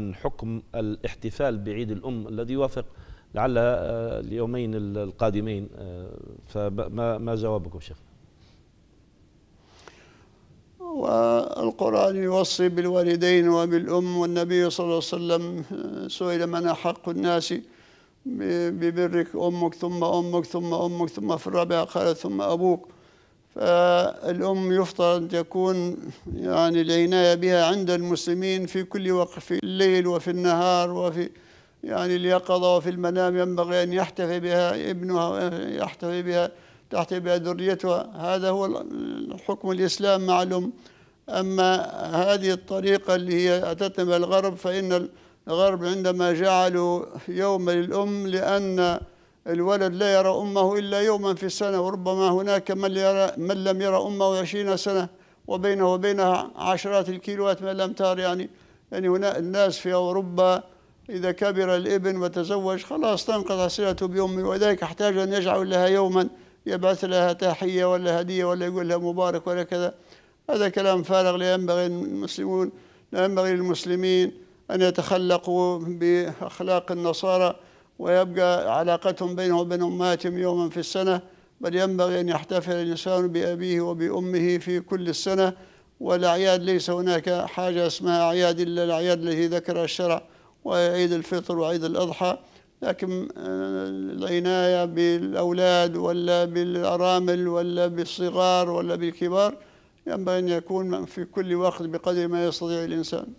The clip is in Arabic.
من حكم الاحتفال بعيد الأم الذي يوافق لعل آه، اليومين القادمين آه، فما ما جوابكم شيخنا؟ والقرآن يوصي بالوالدين وبالأم والنبي صلى الله عليه وسلم آه، سئل من أحق الناس ببرك أمك ثم أمك ثم أمك ثم في الرابعة قال ثم أبوك فالأم يفترض يكون يعني العناية بها عند المسلمين في كل وقت في الليل وفي النهار وفي يعني اليقظة وفي المنام ينبغي أن يحتفي بها ابنها يحتفي بها تحتفي بها ذريتها هذا هو حكم الإسلام مع الأم أما هذه الطريقة اللي هي أتتنا بالغرب الغرب فإن الغرب عندما جعلوا يوم للأم لأن الولد لا يرى أمه إلا يوما في السنة وربما هناك من, يرى من لم يرى أمه عشرين سنة وبينه وبينها عشرات الكيلوات من الأمتار يعني يعني هنا الناس في أوروبا إذا كبر الابن وتزوج خلاص تنقطع صلته بأمه وذلك احتاج أن يجعل لها يوما يبعث لها تحية ولا هدية ولا يقول لها مبارك ولا كذا هذا كلام فارغ لا ينبغي المسلمون لا ينبغي للمسلمين أن يتخلقوا بأخلاق النصارى ويبقى علاقتهم بينهم وبين أمهاتهم يوما في السنة بل ينبغي أن يحتفل الإنسان بأبيه وبأمه في كل السنة والأعياد ليس هناك حاجة اسمها أعياد إلا الأعياد التي ذكرها الشرع وعيد الفطر وعيد الأضحى لكن آه، العناية بالأولاد ولا بالأرامل ولا بالصغار ولا بالكبار ينبغي أن يكون في كل وقت بقدر ما يستطيع الإنسان